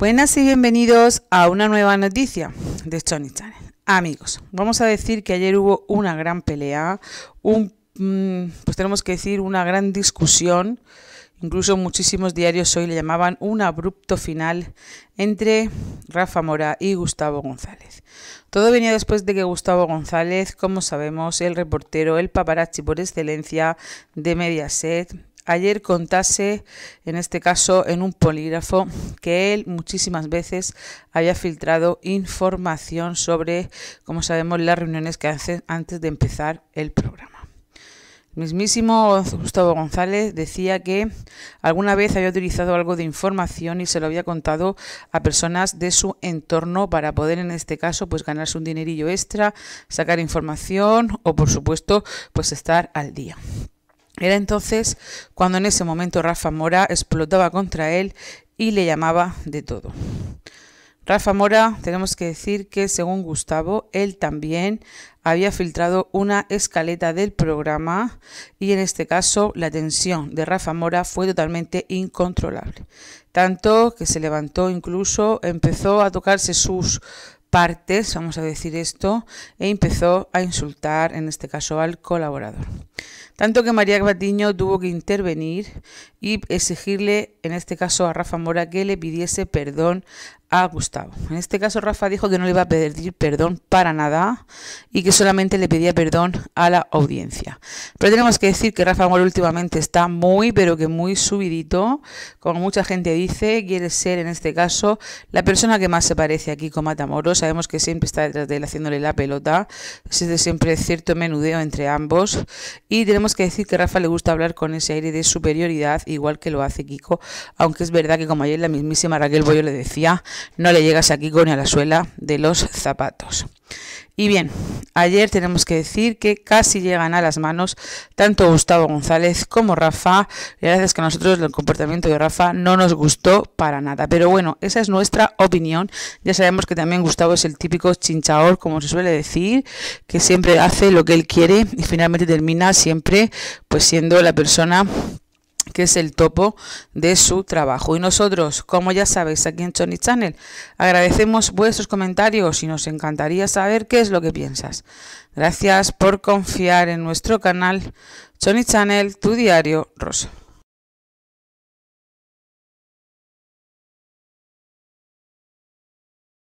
Buenas pues y bienvenidos a una nueva noticia de Johnny Channel. Amigos, vamos a decir que ayer hubo una gran pelea, un, mm, pues tenemos que decir una gran discusión, incluso muchísimos diarios hoy le llamaban un abrupto final entre Rafa Mora y Gustavo González. Todo venía después de que Gustavo González, como sabemos, el reportero, el paparazzi por excelencia de Mediaset, ayer contase, en este caso en un polígrafo, que él muchísimas veces había filtrado información sobre, como sabemos, las reuniones que hace antes de empezar el programa. El mismísimo Gustavo González decía que alguna vez había utilizado algo de información y se lo había contado a personas de su entorno para poder en este caso pues ganarse un dinerillo extra, sacar información o por supuesto pues estar al día. Era entonces cuando en ese momento Rafa Mora explotaba contra él y le llamaba de todo. Rafa Mora, tenemos que decir que según Gustavo, él también había filtrado una escaleta del programa y en este caso la tensión de Rafa Mora fue totalmente incontrolable. Tanto que se levantó incluso, empezó a tocarse sus partes, vamos a decir esto, e empezó a insultar en este caso al colaborador. Tanto que María Batiño tuvo que intervenir y exigirle, en este caso a Rafa Mora, que le pidiese perdón a Gustavo. En este caso Rafa dijo que no le iba a pedir perdón para nada y que solamente le pedía perdón a la audiencia. Pero tenemos que decir que Rafa Amor últimamente está muy, pero que muy subidito, como mucha gente dice, quiere ser en este caso la persona que más se parece aquí con Matamoros. Sabemos que siempre está detrás de él haciéndole la pelota, de siempre cierto menudeo entre ambos y tenemos que decir que Rafa le gusta hablar con ese aire de superioridad, igual que lo hace Kiko, aunque es verdad que como ayer la mismísima Raquel Boyo le decía, no le llegas aquí con ni a la suela de los zapatos. Y bien, ayer tenemos que decir que casi llegan a las manos tanto Gustavo González como Rafa. La verdad es que a nosotros el comportamiento de Rafa no nos gustó para nada. Pero bueno, esa es nuestra opinión. Ya sabemos que también Gustavo es el típico chinchaor, como se suele decir, que siempre hace lo que él quiere y finalmente termina siempre pues siendo la persona que es el topo de su trabajo. Y nosotros, como ya sabéis, aquí en Tony Channel, agradecemos vuestros comentarios y nos encantaría saber qué es lo que piensas. Gracias por confiar en nuestro canal Tony Channel, tu diario rosa.